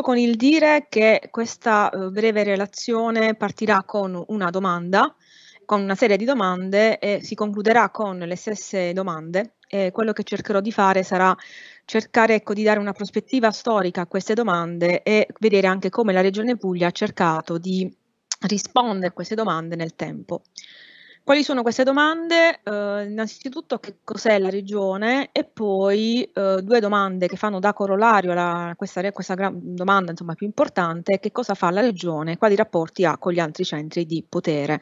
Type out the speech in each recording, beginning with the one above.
Concludo con il dire che questa eh, breve relazione partirà con una domanda, con una serie di domande e si concluderà con le stesse domande. E quello che cercherò di fare sarà cercare ecco, di dare una prospettiva storica a queste domande e vedere anche come la Regione Puglia ha cercato di rispondere a queste domande nel tempo. Quali sono queste domande? Eh, innanzitutto che cos'è la regione e poi eh, due domande che fanno da corollario a questa, questa domanda insomma, più importante, che cosa fa la regione, quali rapporti ha con gli altri centri di potere.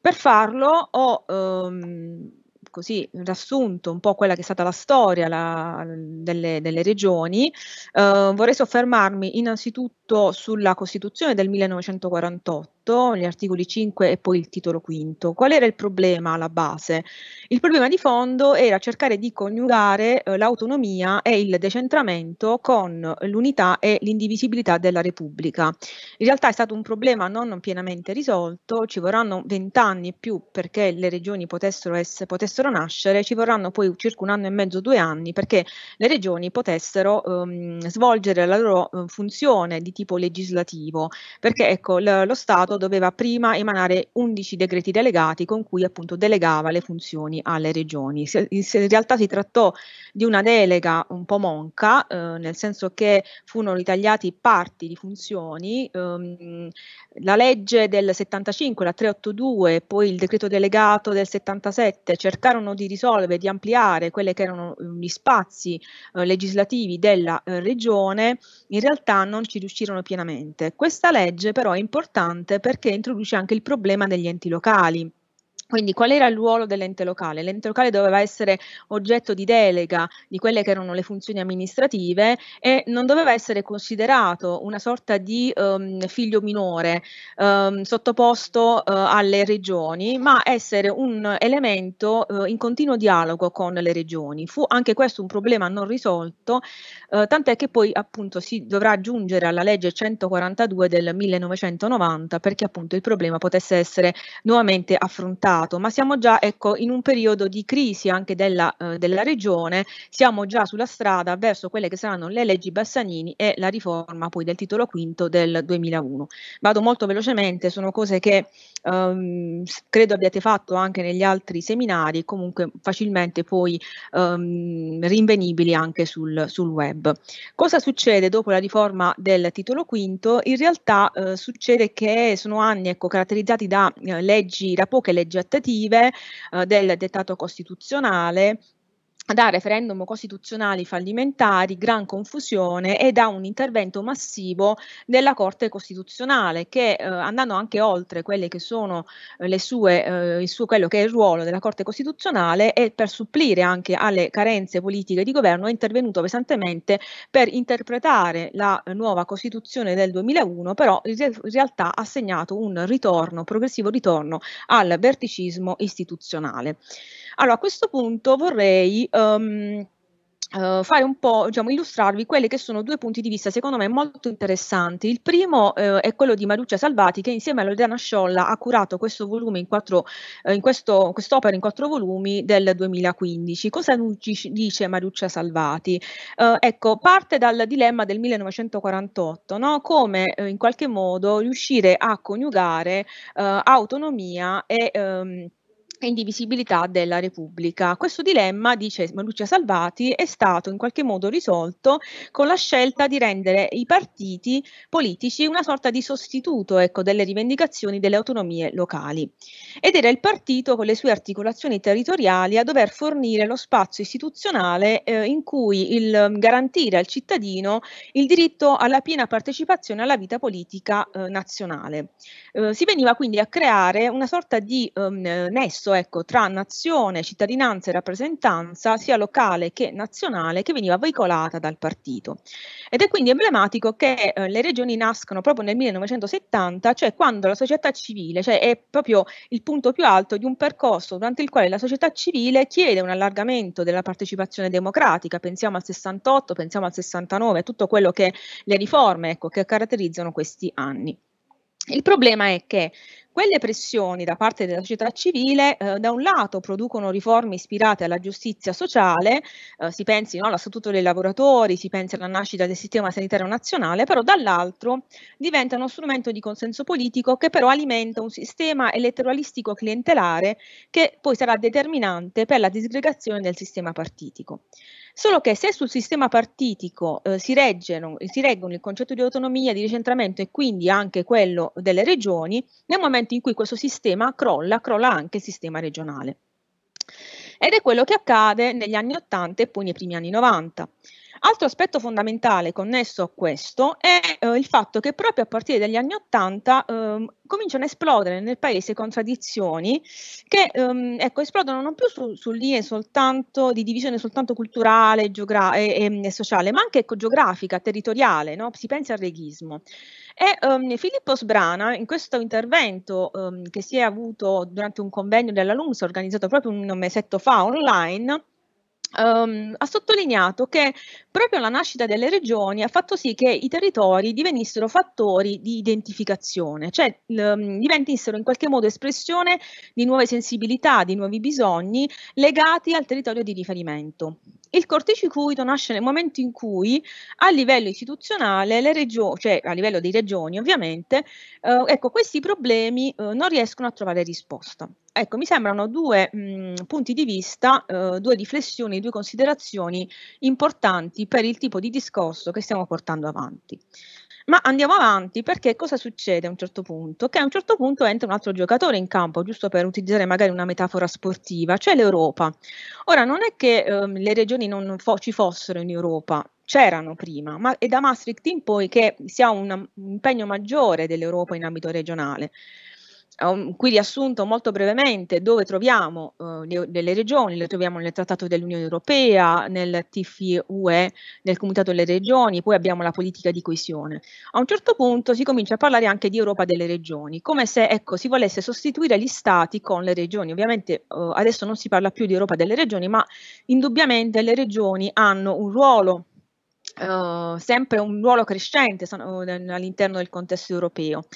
Per farlo ho ehm, così riassunto un po' quella che è stata la storia la, delle, delle, regioni, eh, vorrei soffermarmi innanzitutto sulla Costituzione del 1948 8, gli articoli 5 e poi il titolo 5. Qual era il problema alla base? Il problema di fondo era cercare di coniugare eh, l'autonomia e il decentramento con l'unità e l'indivisibilità della Repubblica. In realtà è stato un problema non pienamente risolto, ci vorranno vent'anni e più perché le regioni potessero, essere, potessero, nascere, ci vorranno poi circa un anno e mezzo, due anni perché le regioni potessero ehm, svolgere la loro eh, funzione di tipo legislativo, perché ecco, lo Stato doveva prima emanare 11 decreti delegati con cui appunto delegava le funzioni alle regioni. Se, se in realtà si trattò di una delega un po' monca, eh, nel senso che furono ritagliati parti di funzioni, ehm, la legge del 75, la 382, poi il decreto delegato del 77 cercarono di risolvere, di ampliare quelli che erano eh, gli spazi eh, legislativi della eh, regione, in realtà non ci riuscirono pienamente. Questa legge però è importante perché introduce anche il problema degli enti locali quindi qual era il ruolo dell'ente locale? L'ente locale doveva essere oggetto di delega di quelle che erano le funzioni amministrative e non doveva essere considerato una sorta di um, figlio minore um, sottoposto uh, alle regioni, ma essere un elemento uh, in continuo dialogo con le regioni. Fu anche questo un problema non risolto, uh, tant'è che poi appunto si dovrà aggiungere alla legge 142 del 1990 perché appunto il problema potesse essere nuovamente affrontato passato, ma siamo già ecco, in un periodo di crisi anche della, eh, della, regione, siamo già sulla strada verso quelle che saranno le leggi Bassanini e la riforma poi del titolo quinto del 2001. Vado molto velocemente, sono cose che ehm, credo abbiate fatto anche negli altri seminari, comunque facilmente poi ehm, rinvenibili anche sul, sul, web. Cosa succede dopo la riforma del titolo quinto? In realtà eh, succede che sono anni ecco, caratterizzati da eh, leggi, da poche leggi aspettative eh, del dettato costituzionale da referendum costituzionali fallimentari, gran confusione e da un intervento massivo della Corte Costituzionale che eh, andando anche oltre quelle che sono eh, sue, eh, suo, quello che è il ruolo della Corte Costituzionale e per supplire anche alle carenze politiche di governo è intervenuto pesantemente per interpretare la eh, nuova Costituzione del 2001, però in realtà ha segnato un ritorno, progressivo ritorno al verticismo istituzionale. Allora, a questo punto vorrei um, Uh, fare un po', diciamo, illustrarvi quelli che sono due punti di vista secondo me molto interessanti. Il primo uh, è quello di Maruccia Salvati che insieme a Loredana Sciolla ha curato questo volume in quattro, uh, in questo, quest'opera in quattro volumi del 2015. Cosa dice Maruccia Salvati? ecco, parte dal dilemma del 1948, no? come in qualche modo riuscire a coniugare autonomia e... Um, e indivisibilità della Repubblica. Questo dilemma, dice Lucia Salvati, è stato in qualche modo risolto con la scelta di rendere i partiti politici una sorta di sostituto ecco, delle rivendicazioni delle autonomie locali. Ed era il partito con le sue articolazioni territoriali a dover fornire lo spazio istituzionale eh, in cui il, mm, garantire al cittadino il diritto alla piena partecipazione alla vita politica eh, nazionale. Eh, si veniva quindi a creare una sorta di ehm, nesso contrasto ecco, tra nazione, cittadinanza e rappresentanza, sia locale che nazionale, che veniva veicolata dal partito. Ed è quindi emblematico che eh, le regioni nascono proprio nel 1970, cioè quando la società civile, cioè è proprio il punto più alto di un percorso durante il quale la società civile chiede un allargamento della partecipazione democratica, pensiamo al 68, pensiamo al 69, tutto quello che le riforme ecco, che caratterizzano questi anni. Il problema è che quelle pressioni da parte della società civile eh, da un lato producono riforme ispirate alla giustizia sociale, eh, si pensi no, allo statuto dei lavoratori, si pensi alla nascita del sistema sanitario nazionale, però dall'altro diventa uno strumento di consenso politico che però alimenta un sistema elettoralistico clientelare che poi sarà determinante per la disgregazione del sistema partitico. Solo che se sul sistema partitico eh, si, reggono, si reggono il concetto di autonomia, di decentramento e quindi anche quello delle regioni, nel momento in cui questo sistema crolla, crolla anche il sistema regionale. Ed è quello che accade negli anni 80 e poi nei primi anni 90. Altro aspetto fondamentale connesso a questo è eh, il fatto che proprio a partire dagli anni Ottanta eh, cominciano a esplodere nel paese contraddizioni che ehm, ecco, esplodono non più su, su linee soltanto di divisione soltanto culturale geogra- e, e, mm, e, sociale, ma anche ecco, geografica, territoriale, no? si pensa al reghismo. E ehm, Filippo Sbrana, in questo intervento ehm, che si è avuto durante un convegno della LUMS organizzato proprio un mesetto fa online, Um, ha sottolineato che proprio la nascita delle regioni ha fatto sì che i territori divenissero fattori di identificazione, cioè um, diventissero in qualche modo espressione di nuove sensibilità, di nuovi bisogni legati al territorio di riferimento il corticircuito nasce nel momento in cui a livello istituzionale, le regioni, cioè a livello dei regioni ovviamente, eh, ecco, questi problemi eh, non riescono a trovare risposta. Ecco, mi sembrano due mh, punti di vista, eh, due riflessioni, due considerazioni importanti per il tipo di discorso che stiamo portando avanti. Ma andiamo avanti perché cosa succede a un certo punto? Che a un certo punto entra un altro giocatore in campo, giusto per utilizzare magari una metafora sportiva, cioè l'Europa. Ora, non è che ehm, le regioni non fo- ci fossero in Europa, c'erano prima, ma è da Maastricht in poi che si ha un impegno maggiore dell'Europa in ambito regionale qui riassunto molto brevemente dove troviamo uh, le, delle regioni, le troviamo nel Trattato dell'Unione Europea, nel TFUE, nel Comitato delle Regioni, poi abbiamo la politica di coesione. A un certo punto si comincia a parlare anche di Europa delle regioni, come se ecco, si volesse sostituire gli stati con le regioni. Ovviamente uh, adesso non si parla più di Europa delle regioni, ma indubbiamente le regioni hanno un ruolo eh, sempre un ruolo crescente eh, all'interno del contesto europeo.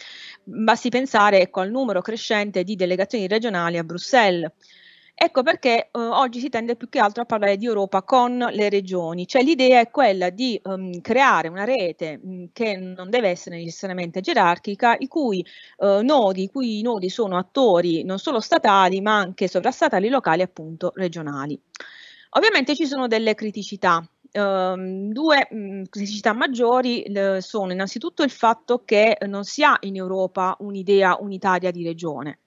Basti pensare ecco, al numero crescente di delegazioni regionali a Bruxelles. Ecco perché uh, oggi si tende più che altro a parlare di Europa con le regioni, cioè l'idea è quella di um, creare una rete mh, mm, che non deve essere necessariamente gerarchica, i cui, uh, nodi, i cui nodi sono attori non solo statali ma anche sovrastatali, locali appunto regionali. Ovviamente ci sono delle criticità, Um, due mh, mm, criticità maggiori le, sono innanzitutto il fatto che non si ha in Europa un'idea unitaria di regione.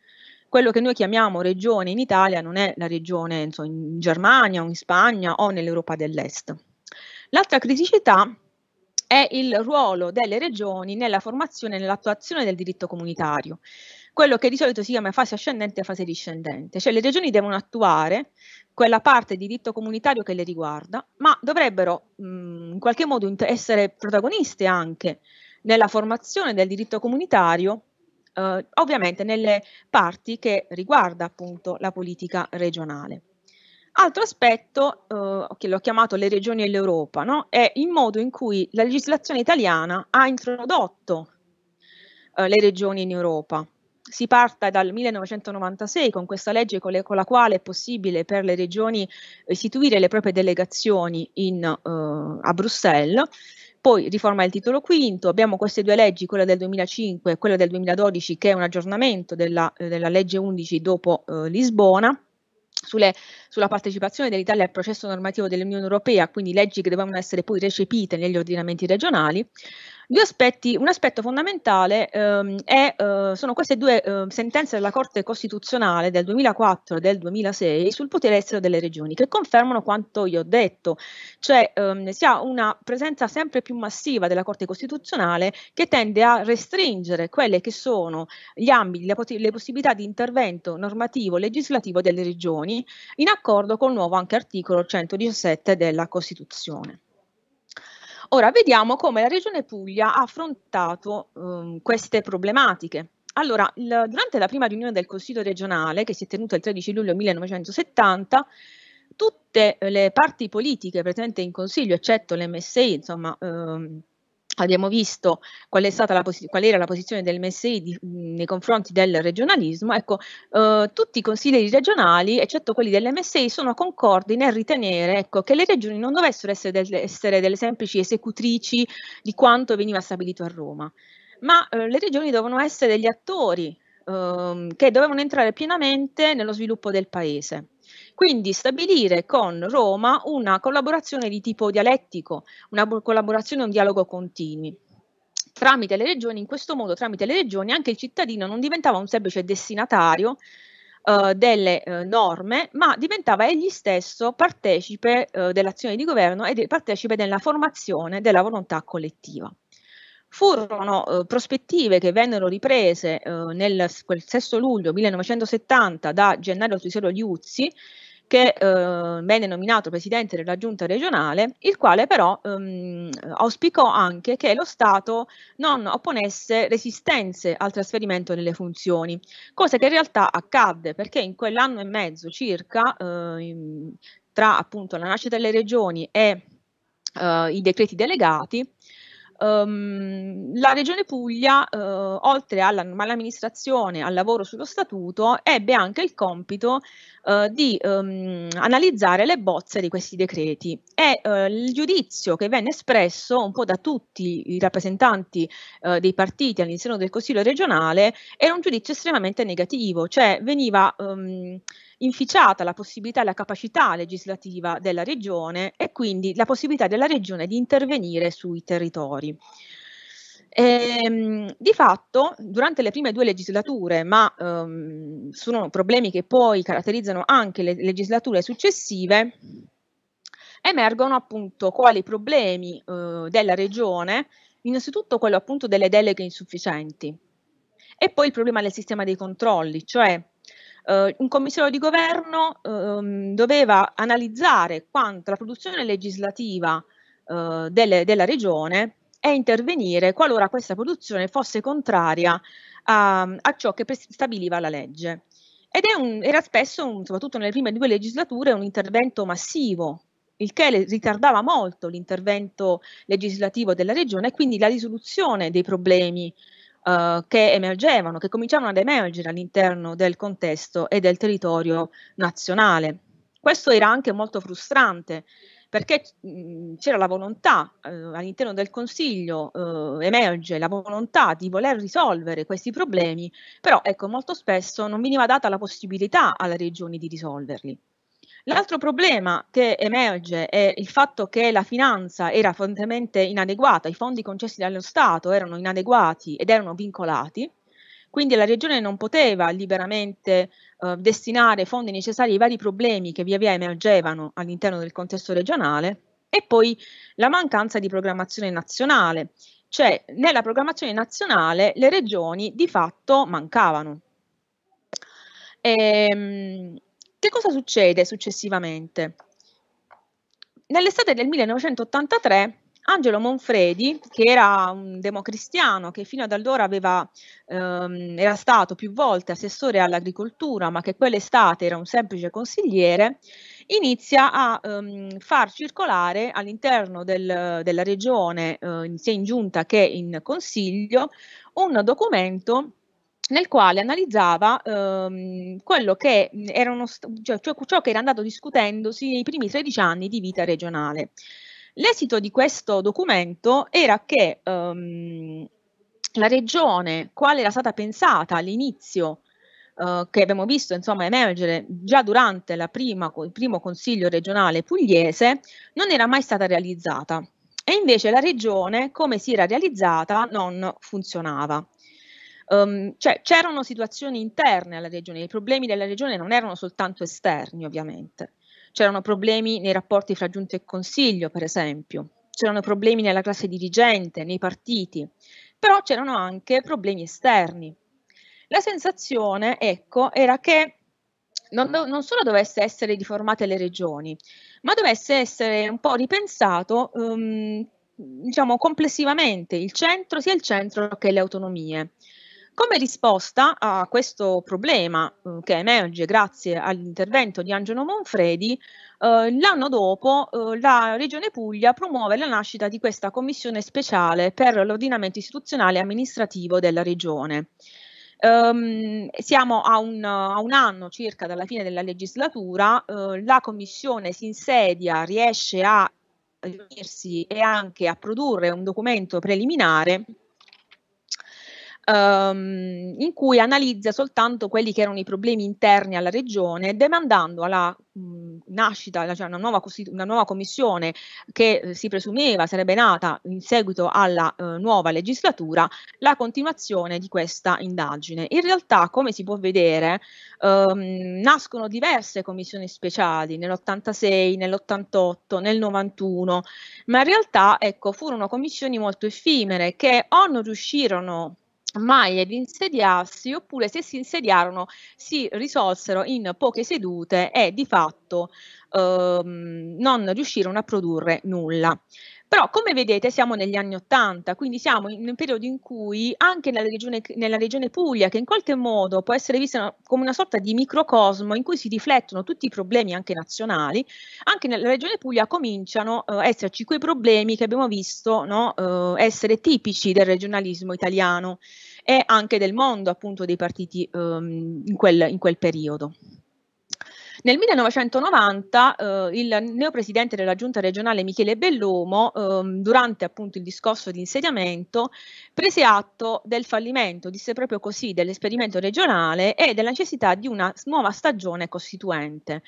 Quello che noi chiamiamo regione in Italia non è la regione insomma, in Germania o in Spagna o nell'Europa dell'Est. L'altra criticità è il ruolo delle regioni nella formazione e nell'attuazione del diritto comunitario quello che di solito si chiama fase ascendente e fase discendente, cioè le regioni devono attuare quella parte di diritto comunitario che le riguarda, ma dovrebbero mh, mm, in qualche modo essere protagoniste anche nella formazione del diritto comunitario, eh, ovviamente nelle parti che riguarda appunto la politica regionale. Altro aspetto eh, che l'ho chiamato le regioni e l'Europa no? è il modo in cui la legislazione italiana ha introdotto eh, le regioni in Europa si parta dal 1996 con questa legge con, le, con, la quale è possibile per le regioni istituire le proprie delegazioni in, uh, a Bruxelles. Poi riforma il titolo quinto, abbiamo queste due leggi, quella del 2005 e quella del 2012, che è un aggiornamento della, eh, della legge 11 dopo eh, Lisbona, sulle, sulla partecipazione dell'Italia al processo normativo dell'Unione Europea, quindi leggi che dovevano essere poi recepite negli ordinamenti regionali. Due aspetti, un aspetto fondamentale ehm, è, eh, sono queste due eh, sentenze della Corte Costituzionale del 2004 e del 2006 sul potere estero delle regioni, che confermano quanto io ho detto, cioè ehm, si ha una presenza sempre più massiva della Corte Costituzionale che tende a restringere quelli che sono gli ambiti, le, le possibilità di intervento normativo, legislativo delle regioni, in accordo con il nuovo anche articolo 117 della Costituzione. Ora vediamo come la Regione Puglia ha affrontato um, queste problematiche. Allora, il, durante la prima riunione del Consiglio regionale, che si è tenuta il 13 luglio 1970, tutte eh, le parti politiche presenti in Consiglio, eccetto l'MSI, insomma, ehm, abbiamo visto qual, posi- qual, era la posizione del MSI di, nei confronti del regionalismo, ecco, eh, tutti i consiglieri regionali, eccetto quelli dell'MSI, sono concordi nel ritenere ecco, che le regioni non dovessero essere, del- essere, delle semplici esecutrici di quanto veniva stabilito a Roma, ma eh, le regioni devono essere degli attori eh, che dovevano entrare pienamente nello sviluppo del paese. Quindi stabilire con Roma una collaborazione di tipo dialettico, una collaborazione e un dialogo continui tramite le regioni, in questo modo tramite le regioni anche il cittadino non diventava un semplice destinatario eh, delle eh, norme, ma diventava egli stesso partecipe eh, dell'azione di governo e de partecipe della formazione della volontà collettiva furono eh, prospettive che vennero riprese eh, nel quel 6 luglio 1970 da Gennaro Tuisero Liuzzi, che eh, venne nominato presidente della giunta regionale, il quale però ehm, auspicò anche che lo Stato non opponesse resistenze al trasferimento delle funzioni, cosa che in realtà accadde perché in quell'anno e mezzo circa, eh, tra appunto la nascita delle regioni e eh, i decreti delegati, Um, la Regione Puglia, uh, oltre alla normale amministrazione, al lavoro sullo statuto, ebbe anche il compito uh, di um, analizzare le bozze di questi decreti e uh, il giudizio che venne espresso un po' da tutti i rappresentanti dei partiti all'interno del Consiglio regionale era un giudizio estremamente negativo, cioè veniva... Um, inficiata la possibilità e la capacità legislativa della regione e quindi la possibilità della regione di intervenire sui territori. E, ehm, di fatto, durante le prime due legislature, ma ehm, sono problemi che poi caratterizzano anche le legislature successive, emergono appunto quali problemi eh, della regione, innanzitutto quello appunto delle deleghe insufficienti e poi il problema del sistema dei controlli, cioè eh, un commissario di governo ehm, doveva analizzare quanto la produzione legislativa eh, delle, della regione e intervenire qualora questa produzione fosse contraria a, a ciò che stabiliva la legge. Ed un, era spesso, un, soprattutto nelle prime due legislature, un intervento massivo, il che ritardava molto l'intervento legislativo della regione e quindi la risoluzione dei problemi eh, che emergevano, che cominciavano ad emergere all'interno del contesto e del territorio nazionale. Questo era anche molto frustrante perché mm, c'era la volontà eh, all'interno del Consiglio, eh, emerge la volontà di voler risolvere questi problemi, però ecco, molto spesso non veniva data la possibilità alle regioni di risolverli. L'altro problema che emerge è il fatto che la finanza era fortemente inadeguata, i fondi concessi dallo Stato erano inadeguati ed erano vincolati, quindi la Regione non poteva liberamente eh, destinare fondi necessari ai vari problemi che via via emergevano all'interno del contesto regionale e poi la mancanza di programmazione nazionale, cioè nella programmazione nazionale le regioni di fatto mancavano. Ehm, che cosa succede successivamente? Nell'estate del 1983 Angelo Monfredi, che era un democristiano che fino ad allora aveva, ehm, era stato più volte assessore all'agricoltura, ma che quell'estate era un semplice consigliere, inizia a ehm, far circolare all'interno del, della regione, eh, sia in giunta che in consiglio, un documento nel quale analizzava ehm, quello che mm, erano, cioè, ciò che era andato discutendosi nei primi 13 anni di vita regionale. L'esito di questo documento era che ehm, la regione, quale era stata pensata all'inizio, eh, che abbiamo visto insomma, emergere già durante prima, il primo consiglio regionale pugliese, non era mai stata realizzata. E invece la regione, come si era realizzata, non funzionava um, cioè c'erano situazioni interne alla regione, i problemi della regione non erano soltanto esterni ovviamente, c'erano problemi nei rapporti fra giunta e consiglio per esempio, c'erano problemi nella classe dirigente, nei partiti, però c'erano anche problemi esterni. La sensazione, ecco, era che non, non, solo dovesse essere riformate le regioni, ma dovesse essere un po' ripensato um, diciamo complessivamente il centro, sia il centro che le autonomie. Come risposta a questo problema eh, che emerge grazie all'intervento di Angelo Monfredi, eh, l'anno dopo eh, la Regione Puglia promuove la nascita di questa commissione speciale per l'ordinamento istituzionale e amministrativo della Regione. Um, siamo a un, a un, anno circa dalla fine della legislatura, eh, la commissione si insedia, riesce a riunirsi e anche a produrre un documento preliminare ehm, in cui analizza soltanto quelli che erano i problemi interni alla regione, demandando alla mh, nascita, cioè una nuova, una nuova commissione che eh, si presumeva sarebbe nata in seguito alla eh, nuova legislatura, la continuazione di questa indagine. In realtà, come si può vedere, ehm, nascono diverse commissioni speciali nell'86, nell'88, nel 91, ma in realtà ecco, furono commissioni molto effimere che o non riuscirono mai ad insediarsi oppure se si insediarono si risolsero in poche sedute e di fatto ehm, non riuscirono a produrre nulla. Però come vedete siamo negli anni Ottanta, quindi siamo in un periodo in cui anche nella regione, nella regione Puglia, che in qualche modo può essere vista come una sorta di microcosmo in cui si riflettono tutti i problemi anche nazionali, anche nella regione Puglia cominciano a eh, esserci quei problemi che abbiamo visto no, eh, essere tipici del regionalismo italiano e anche del mondo appunto dei partiti ehm, in, quel, in quel periodo. Nel 1990 eh, il neopresidente della giunta regionale Michele Bellomo, ehm, durante appunto il discorso di insediamento, prese atto del fallimento, disse proprio così, dell'esperimento regionale e della necessità di una nuova stagione costituente.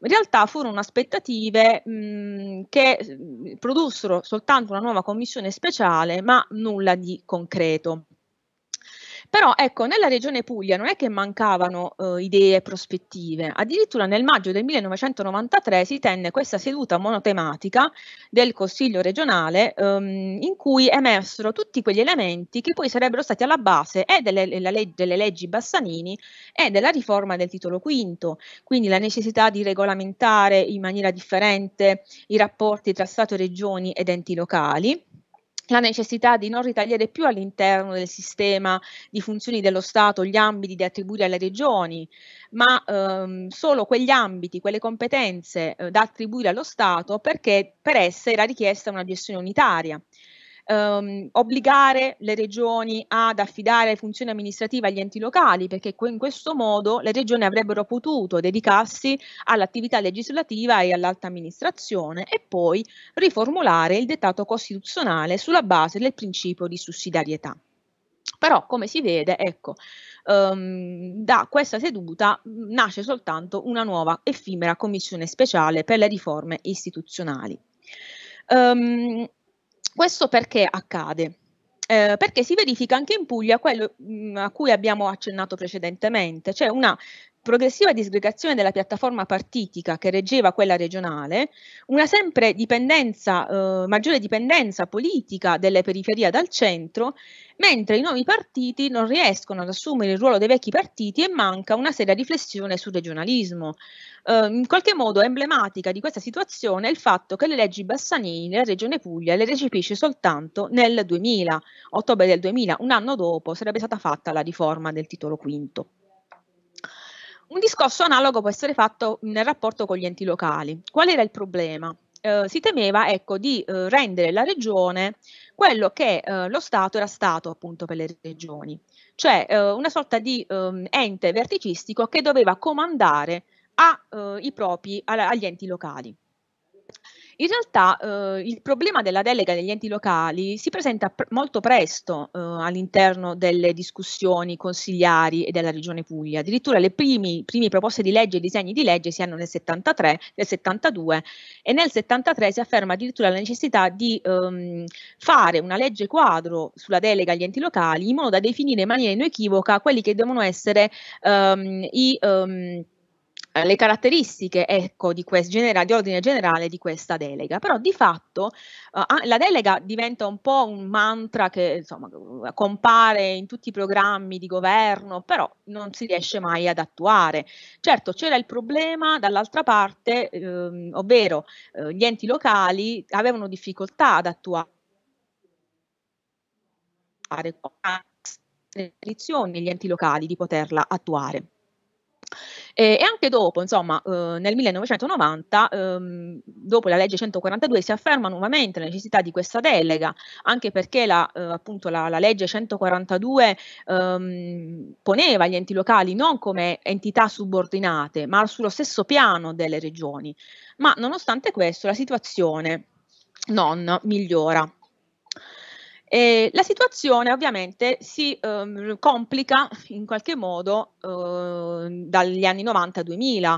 In realtà furono aspettative mh, che produssero soltanto una nuova commissione speciale, ma nulla di concreto. Però ecco, nella regione Puglia non è che mancavano eh, idee e prospettive, addirittura nel maggio del 1993 si tenne questa seduta monotematica del Consiglio regionale ehm, in cui emersero tutti quegli elementi che poi sarebbero stati alla base e eh, delle, leg- delle leggi Bassanini e della riforma del titolo V, quindi la necessità di regolamentare in maniera differente i rapporti tra Stato, e regioni ed enti locali la necessità di non ritagliare più all'interno del sistema di funzioni dello Stato gli ambiti da attribuire alle regioni, ma ehm, solo quegli ambiti, quelle competenze eh, da attribuire allo Stato perché per essa era richiesta una gestione unitaria ehm, obbligare le regioni ad affidare funzioni amministrative agli enti locali, perché in questo modo le regioni avrebbero potuto dedicarsi all'attività legislativa e all'alta amministrazione e poi riformulare il dettato costituzionale sulla base del principio di sussidiarietà. Però, come si vede, ecco, um, da questa seduta nasce soltanto una nuova effimera commissione speciale per le riforme istituzionali. Um, questo perché accade? Eh, perché si verifica anche in Puglia quello mh, mm, a cui abbiamo accennato precedentemente, cioè una progressiva disgregazione della piattaforma partitica che reggeva quella regionale, una sempre dipendenza, eh, maggiore dipendenza politica delle periferie dal centro, mentre i nuovi partiti non riescono ad assumere il ruolo dei vecchi partiti e manca una seria riflessione sul regionalismo. Eh, in qualche modo emblematica di questa situazione è il fatto che le leggi Bassanini nella regione Puglia le recepisce soltanto nel 2000, ottobre del 2000, un anno dopo sarebbe stata fatta la riforma del titolo quinto. Un discorso analogo può essere fatto nel rapporto con gli enti locali. Qual era il problema? Eh, si temeva ecco, di eh, rendere la regione quello che eh, lo Stato era stato appunto per le regioni, cioè eh, una sorta di ehm, ente verticistico che doveva comandare a, eh, propri, a, agli enti locali. In realtà eh, il problema della delega degli enti locali si presenta pr- molto presto eh, all'interno delle discussioni consigliari e della Regione Puglia. Addirittura le prime proposte di legge e disegni di legge si hanno nel 73, nel 72 e nel 73 si afferma addirittura la necessità di ehm, fare una legge quadro sulla delega agli enti locali in modo da definire in maniera inequivoca quelli che devono essere ehm, i... Ehm, eh, le caratteristiche ecco, di, quest, di ordine generale di questa delega, però di fatto eh, la delega diventa un po' un mantra che insomma, compare in tutti i programmi di governo, però non si riesce mai ad attuare. Certo c'era il problema dall'altra parte, ehm, ovvero eh, gli enti locali avevano difficoltà ad attuare le elezioni negli enti locali di poterla attuare. E, eh, e anche dopo, insomma, eh, nel 1990, ehm, dopo la legge 142, si afferma nuovamente la necessità di questa delega, anche perché la, eh, appunto la, la legge 142 ehm, poneva gli enti locali non come entità subordinate, ma sullo stesso piano delle regioni. Ma nonostante questo, la situazione non migliora. E la situazione ovviamente si um, complica in qualche modo uh, dagli anni 90-2000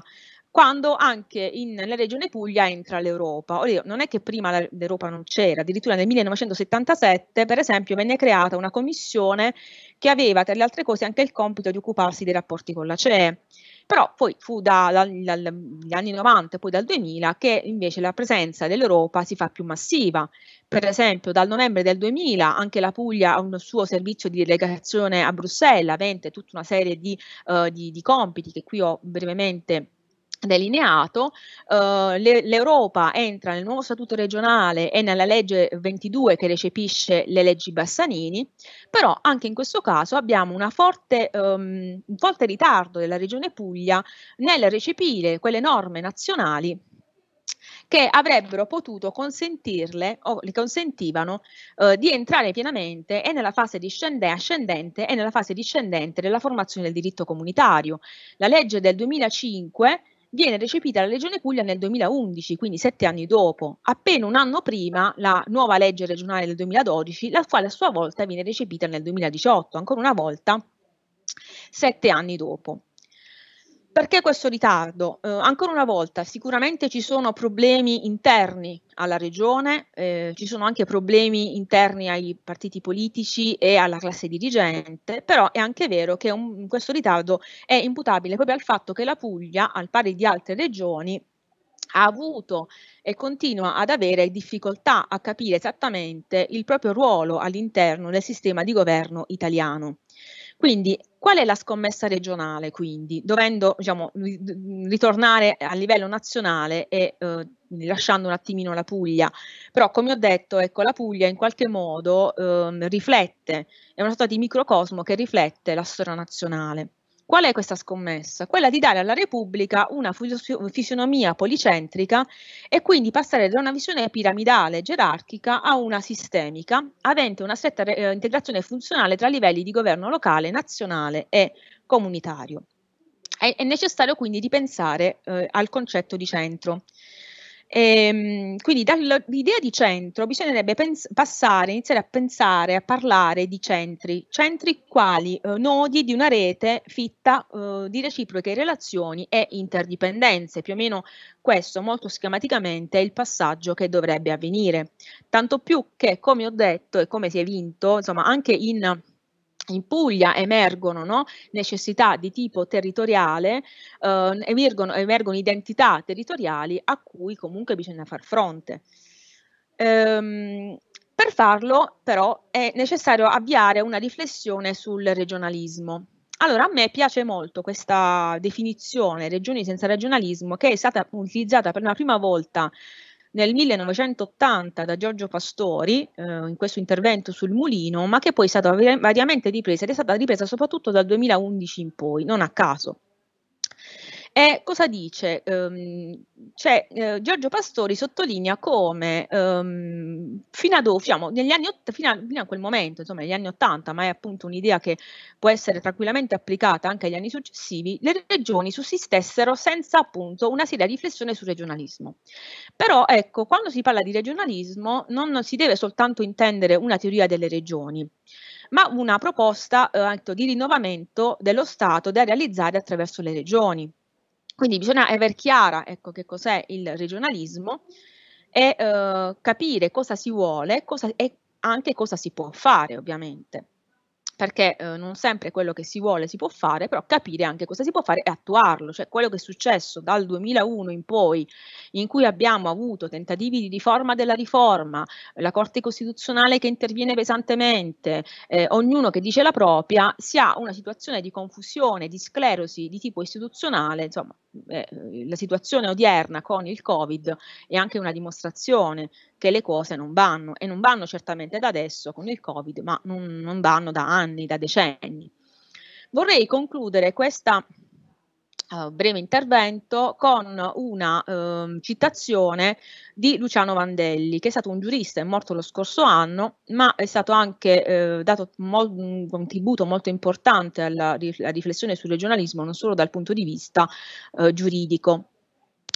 quando anche in, nella regione Puglia entra l'Europa. non è che prima l'Europa non c'era, addirittura nel 1977, per esempio, venne creata una commissione che aveva, tra le altre cose, anche il compito di occuparsi dei rapporti con la CE però poi fu da, da, dagli anni 90 e poi dal 2000 che invece la presenza dell'Europa si fa più massiva. Per esempio dal novembre del 2000 anche la Puglia ha un suo servizio di delegazione a Bruxelles, avente tutta una serie di, uh, di, di compiti che qui ho brevemente delineato, uh, le, l'Europa entra nel nuovo statuto regionale e nella legge 22 che recepisce le leggi Bassanini, però anche in questo caso abbiamo forte, um, un forte ritardo della regione Puglia nel recepire quelle norme nazionali che avrebbero potuto consentirle o le consentivano eh, di entrare pienamente e nella fase ascendente e nella fase discendente della formazione del diritto comunitario. La legge del 2005 viene recepita la legge Puglia nel 2011, quindi sette anni dopo, appena un anno prima la nuova legge regionale del 2012, la quale a sua volta viene recepita nel 2018, ancora una volta sette anni dopo. Perché questo ritardo? Eh, ancora una volta, sicuramente ci sono problemi interni alla regione, eh, ci sono anche problemi interni ai partiti politici e alla classe dirigente, però è anche vero che un, questo ritardo è imputabile proprio al fatto che la Puglia, al pari di altre regioni, ha avuto e continua ad avere difficoltà a capire esattamente il proprio ruolo all'interno del sistema di governo italiano. Quindi Qual è la scommessa regionale, quindi, dovendo diciamo, ritornare a livello nazionale e eh, lasciando un attimino la Puglia? Però, come ho detto, ecco, la Puglia in qualche modo eh, riflette, è una sorta di microcosmo che riflette la storia nazionale. Qual è questa scommessa? Quella di dare alla Repubblica una fisionomia policentrica e quindi passare da una visione piramidale, gerarchica, a una sistemica, avente una stretta re- eh, integrazione funzionale tra livelli di governo locale, nazionale e comunitario. È, è necessario quindi ripensare eh, al concetto di centro. E, ehm, quindi dall'idea di centro bisognerebbe pens- passare, iniziare a pensare, a parlare di centri, centri quali eh, nodi di una rete fitta eh, di reciproche relazioni e interdipendenze, più o meno questo molto schematicamente è il passaggio che dovrebbe avvenire, tanto più che come ho detto e come si è vinto, insomma anche in in Puglia emergono no, necessità di tipo territoriale, eh, emergono, emergono, identità territoriali a cui comunque bisogna far fronte. Ehm, per farlo però è necessario avviare una riflessione sul regionalismo. Allora, a me piace molto questa definizione regioni senza regionalismo che è stata utilizzata per la prima volta nel 1980 da Giorgio Pastori eh, in questo intervento sul mulino, ma che poi è stata variamente ripresa ed è stata ripresa soprattutto dal 2011 in poi, non a caso. E cosa dice? Um, cioè, eh, Giorgio Pastori sottolinea come um, fino, ad, diciamo, ott- fino, a, fino a quel momento, insomma, negli anni Ottanta, ma è appunto un'idea che può essere tranquillamente applicata anche agli anni successivi, le regioni sussistessero senza appunto una seria riflessione sul regionalismo. Però ecco, quando si parla di regionalismo non si deve soltanto intendere una teoria delle regioni, ma una proposta eh, di rinnovamento dello Stato da realizzare attraverso le regioni. Quindi bisogna aver chiara ecco, che cos'è il regionalismo e eh, capire cosa si vuole cosa, e anche cosa si può fare ovviamente, perché eh, non sempre quello che si vuole si può fare, però capire anche cosa si può fare e attuarlo, cioè quello che è successo dal 2001 in poi, in cui abbiamo avuto tentativi di riforma della riforma, la Corte Costituzionale che interviene pesantemente, eh, ognuno che dice la propria, si ha una situazione di confusione, di sclerosi di tipo istituzionale, insomma eh, la situazione odierna con il Covid è anche una dimostrazione che le cose non vanno e non vanno certamente da adesso con il Covid, ma non, non vanno da anni, da decenni. Vorrei concludere questa eh, breve intervento con una uh, citazione di Luciano Vandelli, che è stato un giurista, è morto lo scorso anno, ma è stato anche uh, dato mol- un contributo molto importante alla, rif- alla, riflessione sul regionalismo, non solo dal punto di vista eh, giuridico.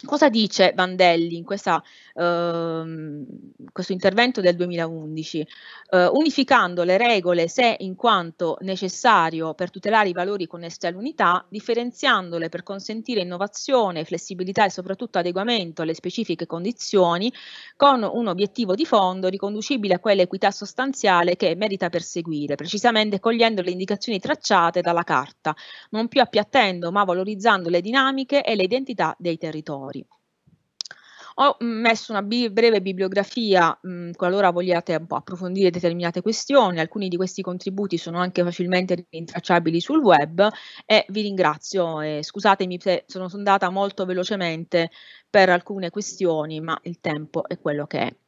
Cosa dice Vandelli in questa, ehm, questo intervento del 2011? Eh, unificando le regole se in quanto necessario per tutelare i valori connessi all'unità, differenziandole per consentire innovazione, flessibilità e soprattutto adeguamento alle specifiche condizioni, con un obiettivo di fondo riconducibile a quell'equità sostanziale che merita perseguire, precisamente cogliendo le indicazioni tracciate dalla Carta, non più appiattendo ma valorizzando le dinamiche e le identità dei territori minori. Ho messo una bi- breve bibliografia mh, mhmm, qualora vogliate un po' approfondire determinate questioni, alcuni di questi contributi sono anche facilmente rintracciabili sul web e vi ringrazio e scusatemi se sono andata molto velocemente per alcune questioni, ma il tempo è quello che è.